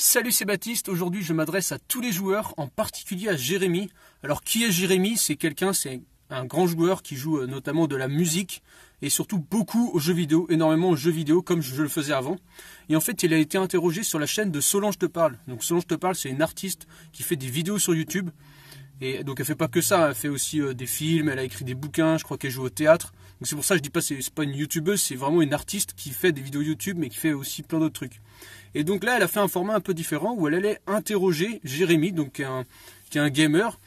Salut c'est Baptiste, aujourd'hui je m'adresse à tous les joueurs, en particulier à Jérémy. Alors qui est Jérémy C'est quelqu'un, c'est un grand joueur qui joue euh, notamment de la musique et surtout beaucoup aux jeux vidéo, énormément aux jeux vidéo comme je le faisais avant. Et en fait il a été interrogé sur la chaîne de Solange Te Parle. Donc Solange Te Parle c'est une artiste qui fait des vidéos sur YouTube. Et donc elle fait pas que ça, elle fait aussi euh, des films, elle a écrit des bouquins, je crois qu'elle joue au théâtre. Donc c'est pour ça que je dis pas c'est pas une youtubeuse, c'est vraiment une artiste qui fait des vidéos YouTube mais qui fait aussi plein d'autres trucs. Et donc là, elle a fait un format un peu différent où elle allait interroger Jérémy, donc qui est un, gamer.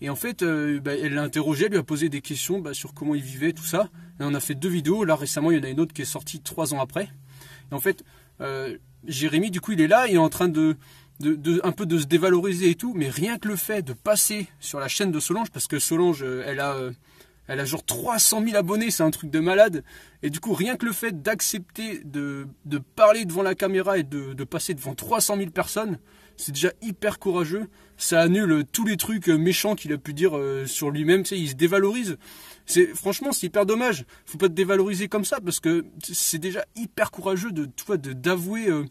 Et en fait, euh, bah, elle l'a interrogé, elle lui a posé des questions bah, sur comment il vivait, tout ça. Et on a fait deux vidéos. Là, récemment, il y en a une autre qui est sortie trois ans après. Et en fait, euh, Jérémy, du coup, il est là, il est en train de, un peu de se dévaloriser et tout. Mais rien que le fait de passer sur la chaîne de Solange, parce que Solange, euh, elle a elle a genre 300 000 abonnés, c'est un truc de malade. Et du coup, rien que le fait d'accepter de, de, parler devant la caméra et de, passer devant 300 000 personnes, c'est déjà hyper courageux. Ça annule tous les trucs euh, méchants qu'il a pu dire euh, sur lui-même. Tu sais, il se dévalorise. C'est franchement, c'est hyper dommage. Faut pas te dévaloriser comme ça parce que c'est déjà hyper courageux de, d'avouer. De, euh,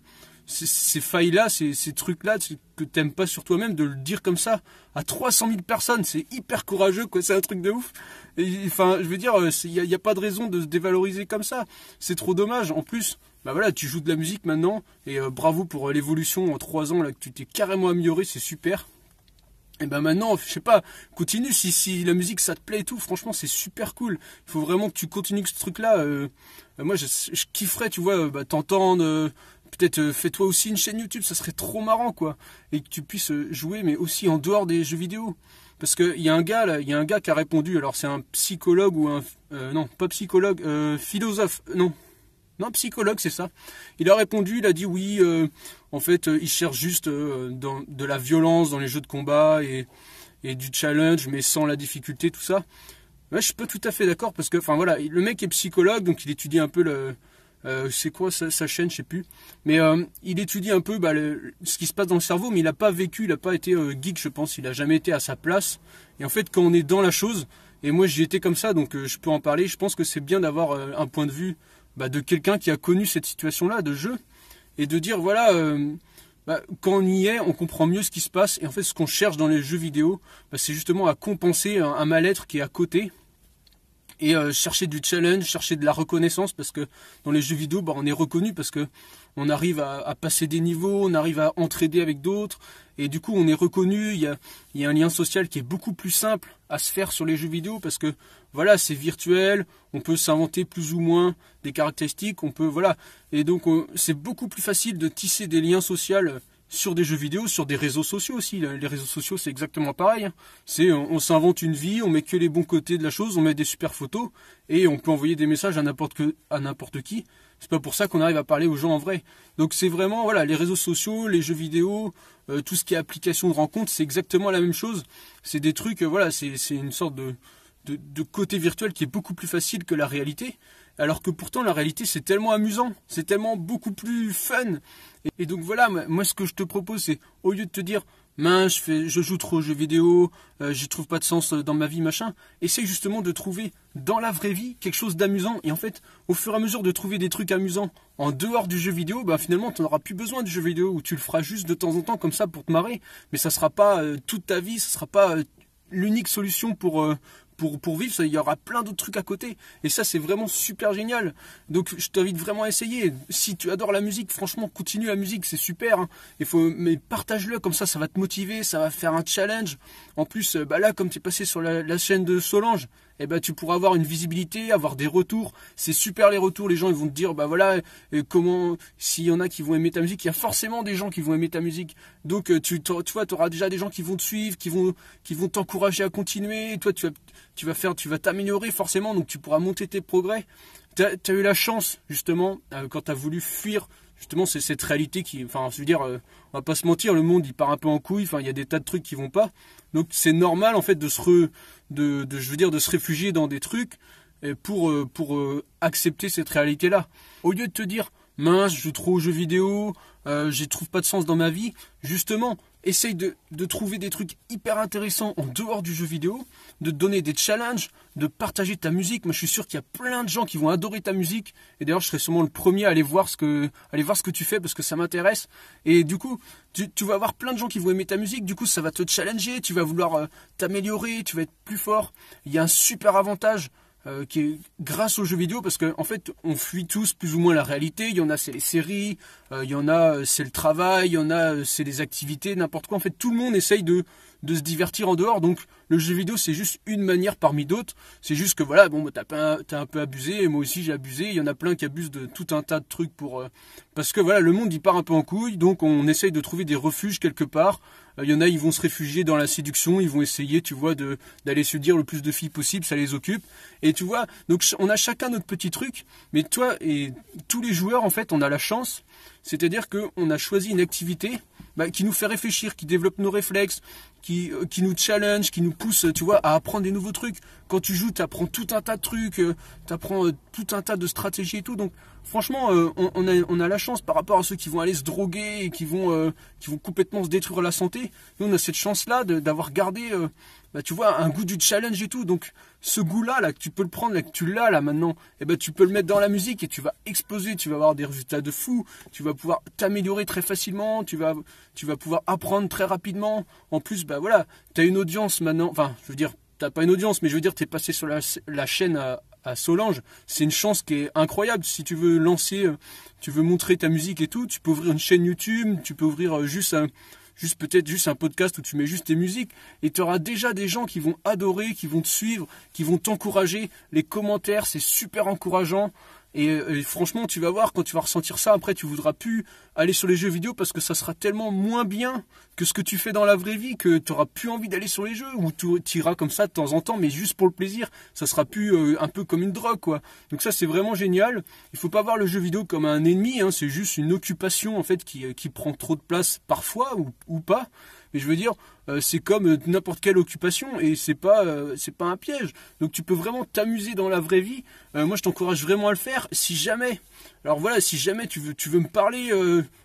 ces, failles-là, ces, ces trucs-là que t'aimes pas sur toi-même, de le dire comme ça à 300 000 personnes, c'est hyper courageux, quoi. C'est un truc de ouf. Et, enfin, je veux dire, il euh, n'y a, pas de raison de se dévaloriser comme ça. C'est trop dommage. En plus, bah voilà, tu joues de la musique maintenant et euh, bravo pour euh, l'évolution en 3 ans là que tu t'es carrément amélioré, c'est super. Et ben maintenant, je sais pas, continue si, si la musique ça te plaît et tout, franchement c'est super cool. Il faut vraiment que tu continues ce truc là. moi je, kifferais, tu vois, bah, t'entendre Peut-être euh, fais-toi aussi une chaîne YouTube, ça serait trop marrant quoi. Et que tu puisses euh, jouer, mais aussi en dehors des jeux vidéo. Parce qu'il y a un gars il y a un gars qui a répondu, alors c'est un psychologue ou un... Euh, non, pas psychologue, philosophe, non. Non, psychologue, c'est ça. Il a répondu, il a dit oui, en fait, il cherche juste de la violence dans les jeux de combat et, et du challenge, mais sans la difficulté, tout ça. Moi je suis pas tout à fait d'accord parce que, enfin voilà, le mec est psychologue, donc il étudie un peu le, euh, c'est quoi sa, chaîne, je sais plus. Mais euh, il étudie un peu bah, ce qui se passe dans le cerveau, mais il n'a pas vécu, il n'a pas été euh, geek, je pense. Il n'a jamais été à sa place. Et en fait, quand on est dans la chose, et moi j'y étais comme ça, donc je peux en parler. Je pense que c'est bien d'avoir un point de vue bah, de quelqu'un qui a connu cette situation-là de jeu et de dire voilà. Bah, quand on y est, on comprend mieux ce qui se passe et en fait ce qu'on cherche dans les jeux vidéo, c'est justement à compenser un mal-être qui est à côté et euh, chercher du challenge, chercher de la reconnaissance parce que dans les jeux vidéo, bah, on est reconnu parce que on arrive à, passer des niveaux, on arrive à entraider avec d'autres et du coup on est reconnu. Il y a, un lien social qui est beaucoup plus simple à se faire sur les jeux vidéo parce que voilà, c'est virtuel, on peut s'inventer plus ou moins des caractéristiques, on peut voilà et donc c'est beaucoup plus facile de tisser des liens sociaux sur des jeux vidéo, sur des réseaux sociaux aussi. Les réseaux sociaux, c'est exactement pareil. on, s'invente une vie, on met que les bons côtés de la chose, on met des super photos et on peut envoyer des messages à n'importe à n'importe qui. C'est pas pour ça qu'on arrive à parler aux gens en vrai. Donc c'est vraiment voilà, les réseaux sociaux, les jeux vidéo, euh, tout ce qui est application de rencontre, c'est exactement la même chose. C'est des trucs euh, voilà, c'est une sorte de de, côté virtuel qui est beaucoup plus facile que la réalité, alors que pourtant la réalité c'est tellement amusant, c'est tellement beaucoup plus fun. Et, donc voilà, moi ce que je te propose c'est au lieu de te dire mince, je, joue trop aux jeux vidéo, euh, je trouve pas de sens euh, dans ma vie, machin, essaye justement de trouver dans la vraie vie quelque chose d'amusant. Et en fait, au fur et à mesure de trouver des trucs amusants en dehors du jeu vidéo, bah finalement tu n'auras plus besoin du jeu vidéo ou tu le feras juste de temps en temps comme ça pour te marrer, mais ça sera pas euh, toute ta vie, ce sera pas l'unique solution pour, pour, vivre, il y aura plein d'autres trucs à côté. Et ça, c'est vraiment super génial. Donc, je t'invite vraiment à essayer. Si tu adores la musique, franchement, continue la musique, c'est super. Hein. Il faut, mais partage-le, comme ça, ça va te motiver, ça va faire un challenge. En plus, euh, bah là, comme tu es passé sur la chaîne de Solange, eh ben, tu pourras avoir une visibilité, avoir des retours. C'est super les retours. Les gens, ils vont te dire, bah voilà, euh, comment, s'il y en a qui vont aimer ta musique, il y a forcément des gens qui vont aimer ta musique. Donc, euh, tu, vois, tu auras déjà des gens qui vont te suivre, qui vont, t'encourager à continuer. Toi, tu vas faire, tu vas t'améliorer forcément. Donc, tu pourras monter tes progrès. T'as as, eu la chance, justement, euh, quand tu as voulu fuir justement c'est cette réalité qui enfin je veux dire euh, on va pas se mentir le monde il part un peu en couille enfin il y a des tas de trucs qui vont pas donc c'est normal en fait de se de, je veux dire de se réfugier dans des trucs pour euh, pour accepter cette réalité là au lieu de te dire mince je joue trop aux jeux vidéo je trouve pas de sens dans ma vie justement essaye de, trouver des trucs hyper intéressants en dehors du jeu vidéo, de donner des challenges, de partager ta musique. Moi, je suis sûr qu'il y a plein de gens qui vont adorer ta musique. Et d'ailleurs, je serai sûrement le premier à aller voir ce que, aller voir ce que tu fais parce que ça m'intéresse. Et du coup, tu, tu, vas avoir plein de gens qui vont aimer ta musique. Du coup, ça va te challenger. Tu vas vouloir euh, t'améliorer. Tu vas être plus fort. Il y a un super avantage euh, qui est grâce aux jeux vidéo, parce qu'en fait, on fuit tous plus ou moins la réalité. Il y en a, c'est les séries, euh, il y en a, euh, c'est le travail, il y en a, c'est les activités, n'importe quoi. En fait, tout le monde essaye de de se divertir en dehors. Donc le jeu vidéo c'est juste une manière parmi d'autres. C'est juste que voilà, bon, bah, t'as un, un peu abusé, et moi aussi j'ai abusé. Il y en a plein qui abusent de tout un tas de trucs pour... Euh, parce que voilà, le monde il part un peu en couille, donc on essaye de trouver des refuges quelque part. Euh, il y en a, ils vont se réfugier dans la séduction, ils vont essayer, tu vois, d'aller se dire le plus de filles possible, ça les occupe. Et tu vois, donc on a chacun notre petit truc, mais toi et tous les joueurs, en fait, on a la chance, c'est-à-dire qu'on a choisi une activité bah, qui nous fait réfléchir, qui développe nos réflexes, euh, qui, nous challenge, qui nous pousse, tu vois, à apprendre des nouveaux trucs. Quand tu joues, tu apprends tout un tas de trucs, euh, tu apprends euh, tout un tas de stratégies et tout. Donc, franchement, on, on, a, on, a, la chance par rapport à ceux qui vont aller se droguer et qui vont, qui vont complètement se détruire la santé. Nous, on a cette chance-là d'avoir gardé, bah, tu vois, un goût du challenge et tout. Donc, ce goût-là, là, que tu peux le prendre, là, que tu l'as, là, maintenant, et eh ben, tu peux le mettre dans la musique et tu vas exploser, tu vas avoir des résultats de fou, tu vas pouvoir t'améliorer très facilement, tu vas, tu vas pouvoir apprendre très rapidement. En plus, bah voilà, t'as une audience maintenant, enfin, je veux dire, t'as pas une audience, mais je veux dire, t'es passé sur la, chaîne à, Solange, c'est une chance qui est incroyable. Si tu veux lancer, euh, tu veux montrer ta musique et tout, tu peux ouvrir une chaîne YouTube, tu peux ouvrir euh, juste un, juste peut-être juste un podcast où tu mets juste tes musiques et tu auras déjà des gens qui vont adorer, qui vont te suivre, qui vont t'encourager. Les commentaires, c'est super encourageant. Euh, et, franchement, tu vas voir, quand tu vas ressentir ça, après, tu voudras plus aller sur les jeux vidéo parce que ça sera tellement moins bien que ce que tu fais dans la vraie vie que tu auras plus envie d'aller sur les jeux ou tu iras comme ça de temps en temps, mais juste pour le plaisir. Ça sera plus euh, un peu comme une drogue, quoi. Donc ça, c'est vraiment génial. Il faut pas voir le jeu vidéo comme un ennemi, hein. c'est juste une occupation, en fait, qui, euh, prend trop de place parfois ou pas je veux dire, euh, c'est comme euh, n'importe quelle occupation et c'est pas euh, c'est pas un piège. Donc tu peux vraiment t'amuser dans la vraie vie. moi, je t'encourage vraiment à le faire. Si jamais, alors voilà, si jamais tu veux tu veux me parler,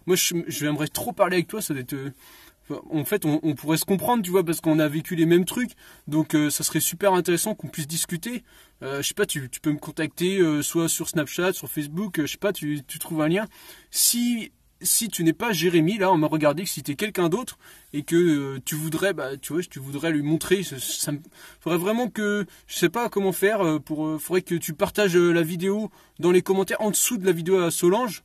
moi je, aimerais trop parler avec toi. Ça en fait, on, pourrait se comprendre, tu vois, parce qu'on a vécu les mêmes trucs. Donc, ça serait super intéressant qu'on puisse discuter. je sais pas, tu, peux me contacter soit sur Snapchat, sur Facebook, je sais pas, tu, tu trouves un lien. Si si tu n'es pas Jérémy, là, on m'a regardé que si t'es quelqu'un d'autre et que euh, tu voudrais, bah, tu vois, tu voudrais lui montrer, ça, faudrait vraiment que, je sais pas comment faire, euh, pour, euh, faudrait que tu partages la vidéo dans les commentaires en dessous de la vidéo à Solange.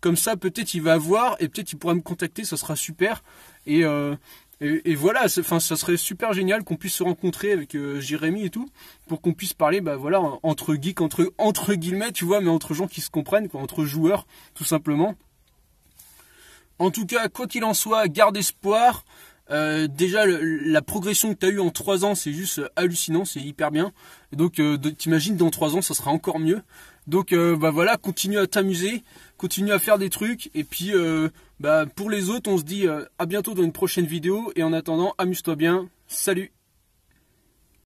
Comme ça, peut-être il va voir et peut-être il pourra me contacter, ça sera super. Et, voilà, enfin, ça serait super génial qu'on puisse se rencontrer avec Jérémy et tout, pour qu'on puisse parler, bah voilà, entre geeks, entre, entre guillemets, tu vois, mais entre gens qui se comprennent, entre joueurs, tout simplement. En tout cas, quoi qu'il en soit, garde espoir. Euh, déjà, la progression que tu as eue en 3 ans, c'est juste euh, hallucinant, c'est hyper bien. donc, euh, t'imagines, dans 3 ans, ça sera encore mieux. Donc, bah voilà, continue à t'amuser, continue à faire des trucs. Et puis, bah, pour les autres, on se dit à bientôt dans une prochaine vidéo. Et en attendant, amuse-toi bien. Salut